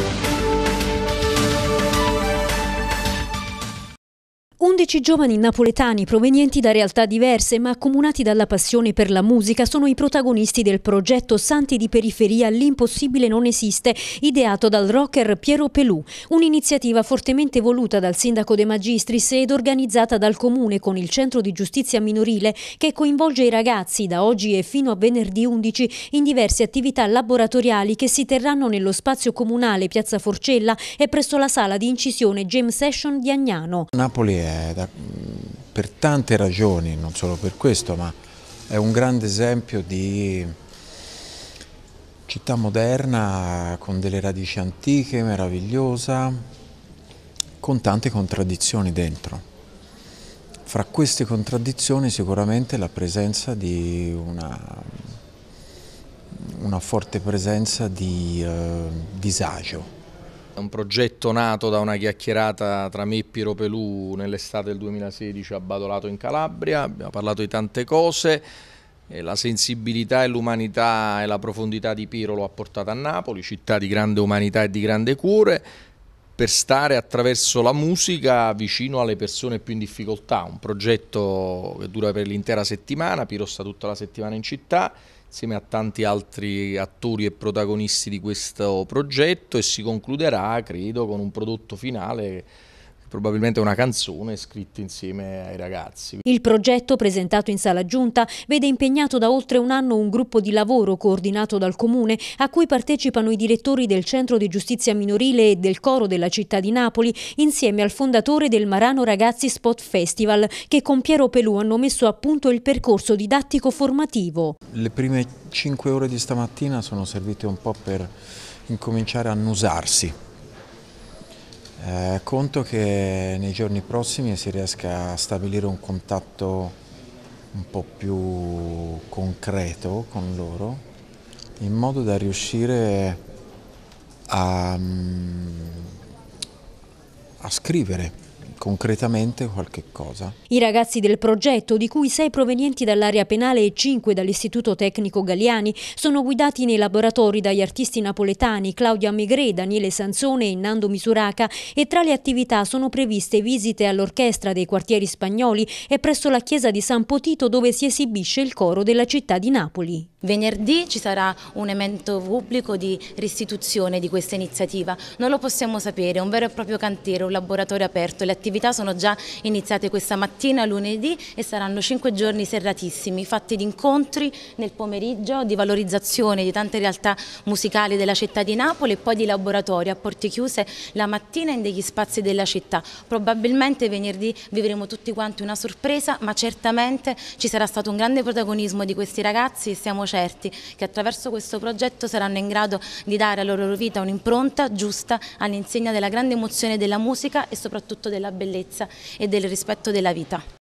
Thank you. Undici giovani napoletani provenienti da realtà diverse ma accomunati dalla passione per la musica sono i protagonisti del progetto Santi di Periferia L'impossibile non esiste, ideato dal rocker Piero Pelù, un'iniziativa fortemente voluta dal sindaco De Magistris ed organizzata dal comune con il centro di giustizia minorile che coinvolge i ragazzi da oggi e fino a venerdì 11 in diverse attività laboratoriali che si terranno nello spazio comunale Piazza Forcella e presso la sala di incisione Gem Session di Agnano. Napoli è dire, eh, da, mm, per tante ragioni, non solo per questo, ma è un grande esempio di città moderna con delle radici antiche, meravigliosa, con tante contraddizioni dentro. Fra queste contraddizioni sicuramente la presenza di una, una forte presenza di eh, disagio, è un progetto nato da una chiacchierata tra me e Piero Pelù nell'estate del 2016 a Badolato in Calabria, abbiamo parlato di tante cose, la sensibilità e l'umanità e la profondità di Piero lo ha portato a Napoli, città di grande umanità e di grande cure, per stare attraverso la musica vicino alle persone più in difficoltà, un progetto che dura per l'intera settimana, Piro sta tutta la settimana in città insieme a tanti altri attori e protagonisti di questo progetto e si concluderà credo con un prodotto finale probabilmente una canzone scritta insieme ai ragazzi. Il progetto presentato in sala giunta vede impegnato da oltre un anno un gruppo di lavoro coordinato dal Comune a cui partecipano i direttori del Centro di Giustizia Minorile e del Coro della città di Napoli insieme al fondatore del Marano Ragazzi Spot Festival che con Piero Pelù hanno messo a punto il percorso didattico formativo. Le prime cinque ore di stamattina sono servite un po' per incominciare a annusarsi eh, conto che nei giorni prossimi si riesca a stabilire un contatto un po' più concreto con loro, in modo da riuscire a, mm, a scrivere concretamente qualche cosa. I ragazzi del progetto, di cui sei provenienti dall'area penale e cinque dall'Istituto Tecnico Galiani, sono guidati nei laboratori dagli artisti napoletani Claudia Megre, Daniele Sanzone e Nando Misuraca e tra le attività sono previste visite all'orchestra dei quartieri spagnoli e presso la chiesa di San Potito dove si esibisce il coro della città di Napoli. Venerdì ci sarà un evento pubblico di restituzione di questa iniziativa, non lo possiamo sapere, è un vero e proprio cantiere, un laboratorio aperto, le attività sono già iniziate questa mattina, lunedì e saranno cinque giorni serratissimi, fatti di incontri nel pomeriggio, di valorizzazione di tante realtà musicali della città di Napoli e poi di laboratori a porte chiuse la mattina in degli spazi della città. Probabilmente venerdì vivremo tutti quanti una sorpresa, ma certamente ci sarà stato un grande protagonismo di questi ragazzi e siamo certi che attraverso questo progetto saranno in grado di dare alla loro vita un'impronta giusta all'insegna della grande emozione della musica e soprattutto della bellezza e del rispetto della vita.